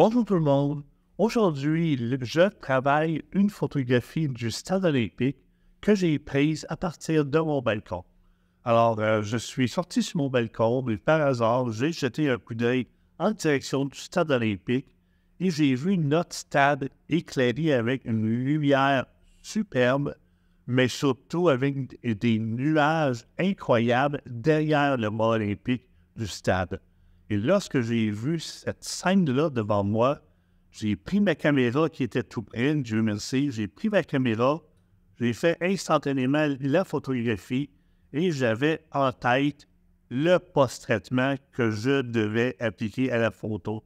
Bonjour tout le monde. Aujourd'hui, je travaille une photographie du stade olympique que j'ai prise à partir de mon balcon. Alors, euh, je suis sorti sur mon balcon, mais par hasard, j'ai jeté un coup d'œil en direction du stade olympique et j'ai vu notre stade éclairé avec une lumière superbe, mais surtout avec des nuages incroyables derrière le mât olympique du stade. Et lorsque j'ai vu cette scène-là devant moi, j'ai pris ma caméra qui était tout près, Dieu merci, j'ai pris ma caméra, j'ai fait instantanément la photographie et j'avais en tête le post-traitement que je devais appliquer à la photo.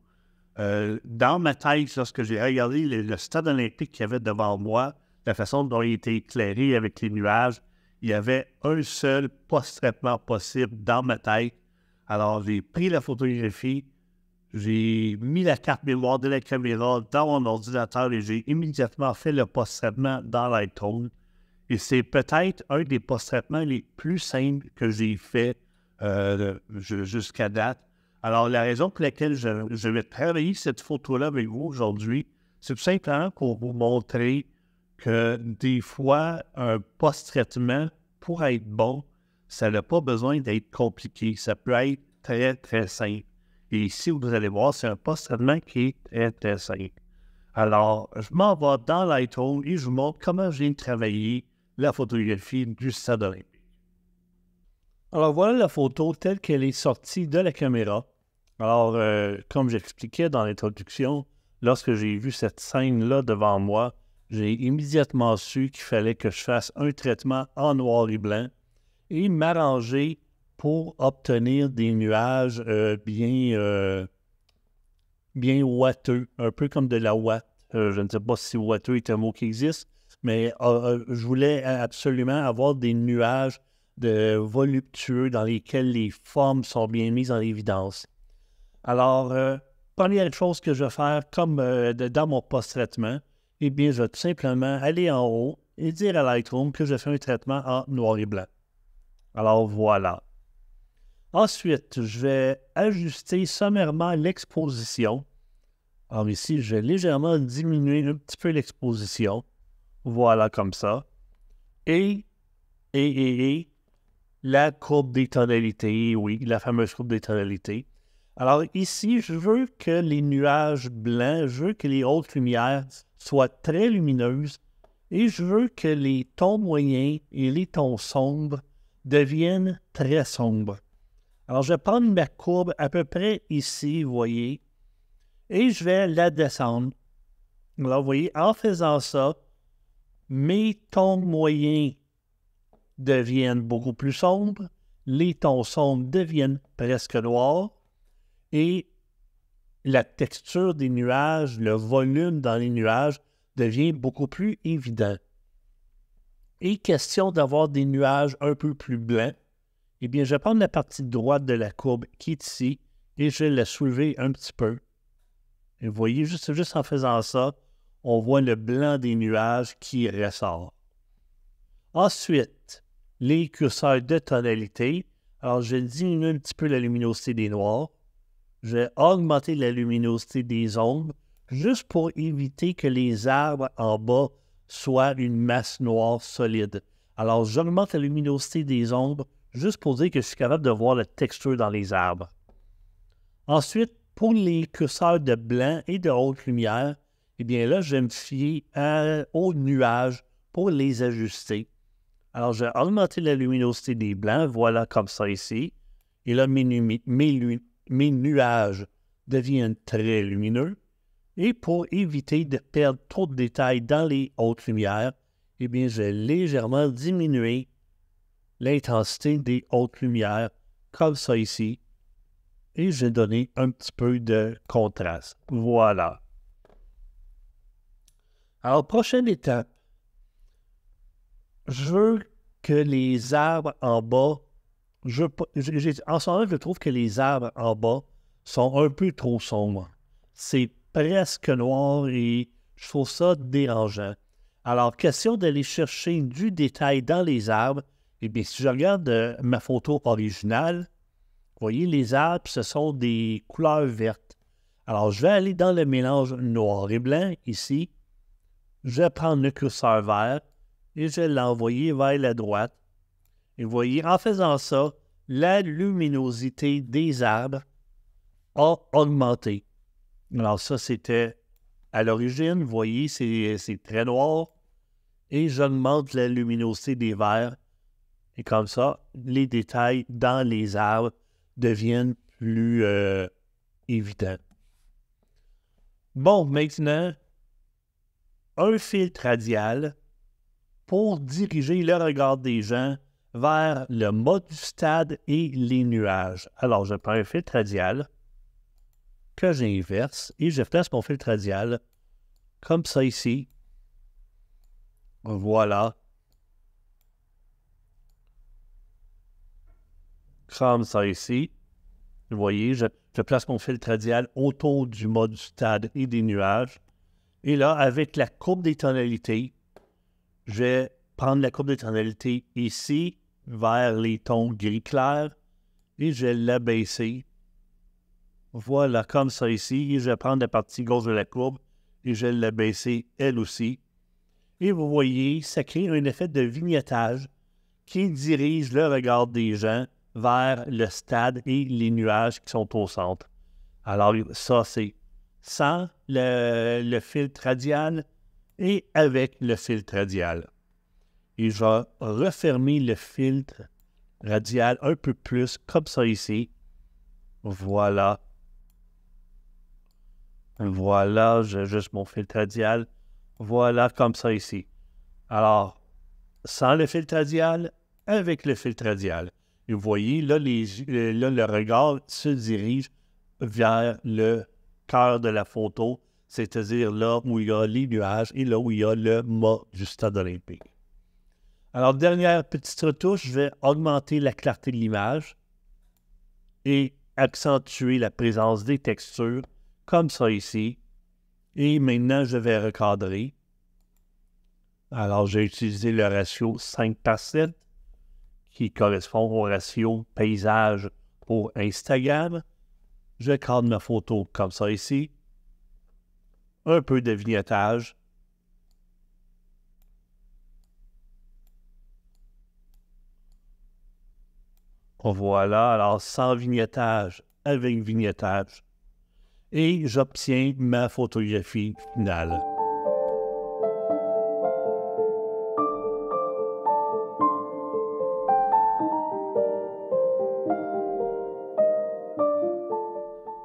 Euh, dans ma tête, lorsque j'ai regardé le stade olympique qu'il y avait devant moi, la façon dont il était éclairé avec les nuages, il y avait un seul post-traitement possible dans ma tête alors, j'ai pris la photographie, j'ai mis la carte mémoire de la caméra dans mon ordinateur et j'ai immédiatement fait le post-traitement dans Lightroom. Et c'est peut-être un des post-traitements les plus simples que j'ai fait euh, jusqu'à date. Alors, la raison pour laquelle je, vais travailler cette photo-là avec vous aujourd'hui, c'est tout simplement pour vous montrer que des fois, un post-traitement, pour être bon, ça n'a pas besoin d'être compliqué. Ça peut être très, très simple. Et ici, vous allez voir, c'est un post traitement qui est très, très simple. Alors, je m'en vais dans Lightroom et je vous montre comment j'ai travaillé la photographie du stade olympique. Alors, voilà la photo telle qu'elle est sortie de la caméra. Alors, euh, comme j'expliquais dans l'introduction, lorsque j'ai vu cette scène-là devant moi, j'ai immédiatement su qu'il fallait que je fasse un traitement en noir et blanc et m'arranger pour obtenir des nuages euh, bien, euh, bien ouateux, un peu comme de la ouate. Euh, je ne sais pas si ouateux est un mot qui existe, mais je voulais absolument avoir des nuages de voluptueux dans lesquels les formes sont bien mises en évidence. Alors, première chose que je vais faire, comme dans mon post-traitement, eh bien, je vais tout simplement aller en haut et dire à Lightroom que je fais un traitement en noir et blanc. Alors voilà. Ensuite, je vais ajuster sommairement l'exposition. Alors ici, je vais légèrement diminuer un petit peu l'exposition. Voilà comme ça. Et, et, et, et, la courbe des tonalités, oui, la fameuse courbe des tonalités. Alors ici, je veux que les nuages blancs, je veux que les hautes lumières soient très lumineuses et je veux que les tons moyens et les tons sombres deviennent très sombres. Alors, je vais prendre ma courbe à peu près ici, vous voyez, et je vais la descendre. Alors, vous voyez, en faisant ça, mes tons moyens deviennent beaucoup plus sombres, les tons sombres deviennent presque noirs, et la texture des nuages, le volume dans les nuages devient beaucoup plus évident. Et question d'avoir des nuages un peu plus blancs, eh bien, je vais prendre la partie droite de la courbe qui est ici et je vais la soulever un petit peu. Et vous voyez, juste, juste en faisant ça, on voit le blanc des nuages qui ressort. Ensuite, les curseurs de tonalité. Alors, je diminue un petit peu la luminosité des noirs. J'ai augmenté la luminosité des ombres juste pour éviter que les arbres en bas soit une masse noire solide. Alors, j'augmente la luminosité des ombres juste pour dire que je suis capable de voir la texture dans les arbres. Ensuite, pour les curseurs de blanc et de haute lumière, eh bien là, je vais me fier aux nuages pour les ajuster. Alors, j'ai augmenté la luminosité des blancs, voilà comme ça ici. Et là, mes nuages deviennent très lumineux. Et pour éviter de perdre trop de détails dans les hautes lumières, eh bien, j'ai légèrement diminué l'intensité des hautes lumières, comme ça ici, et j'ai donné un petit peu de contraste. Voilà. Alors, prochaine étape, je veux que les arbres en bas, je, en ce moment, je trouve que les arbres en bas sont un peu trop sombres. C'est presque noir et je trouve ça dérangeant. Alors, question d'aller chercher du détail dans les arbres. Eh bien, si je regarde euh, ma photo originale, vous voyez, les arbres, ce sont des couleurs vertes. Alors, je vais aller dans le mélange noir et blanc ici. Je vais prendre le curseur vert et je vais l'envoyer vers la droite. Et vous voyez, en faisant ça, la luminosité des arbres a augmenté. Alors, ça, c'était à l'origine. Vous voyez, c'est très noir. Et j'augmente la luminosité des verres. Et comme ça, les détails dans les arbres deviennent plus euh, évidents. Bon, maintenant, un filtre radial pour diriger le regard des gens vers le mode du stade et les nuages. Alors, je prends un filtre radial que j'inverse et je place mon filtre radial comme ça ici. Voilà. Comme ça ici. Vous voyez, je, place mon filtre radial autour du mode du stade et des nuages. Et là, avec la courbe des tonalités, je vais prendre la courbe des tonalités ici vers les tons gris clair et je vais l'abaisser voilà, comme ça ici. je vais prendre la partie gauche de la courbe et je vais la baisser elle aussi. Et vous voyez, ça crée un effet de vignettage qui dirige le regard des gens vers le stade et les nuages qui sont au centre. Alors, ça, c'est sans le, le, filtre radial et avec le filtre radial. Et je vais refermer le filtre radial un peu plus, comme ça ici. Voilà, voilà, j'ai juste mon filtre radial. Voilà, comme ça ici. Alors, sans le filtre radial, avec le filtre radial. vous voyez, là, euh, là, le regard se dirige vers le cœur de la photo, c'est-à-dire là où il y a les nuages et là où il y a le mât du stade olympique. Alors, dernière petite retouche, je vais augmenter la clarté de l'image et accentuer la présence des textures comme ça ici. Et maintenant, je vais recadrer. Alors, j'ai utilisé le ratio 5 par qui correspond au ratio paysage pour Instagram. Je cadre ma photo comme ça ici. Un peu de vignettage. Voilà, alors sans vignettage, avec vignettage et j'obtiens ma photographie finale.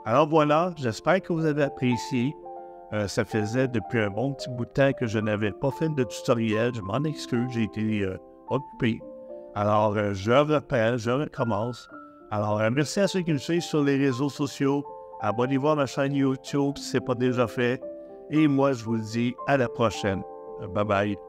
Alors voilà, j'espère que vous avez apprécié. Euh, ça faisait depuis un bon petit bout de temps que je n'avais pas fait de tutoriel. Je m'en excuse, j'ai été euh, occupé. Alors, euh, je reprends, je recommence. Alors, merci à ceux qui me suivent sur les réseaux sociaux. Abonnez-vous à ma chaîne YouTube si ce n'est pas déjà fait. Et moi, je vous dis à la prochaine. Bye bye.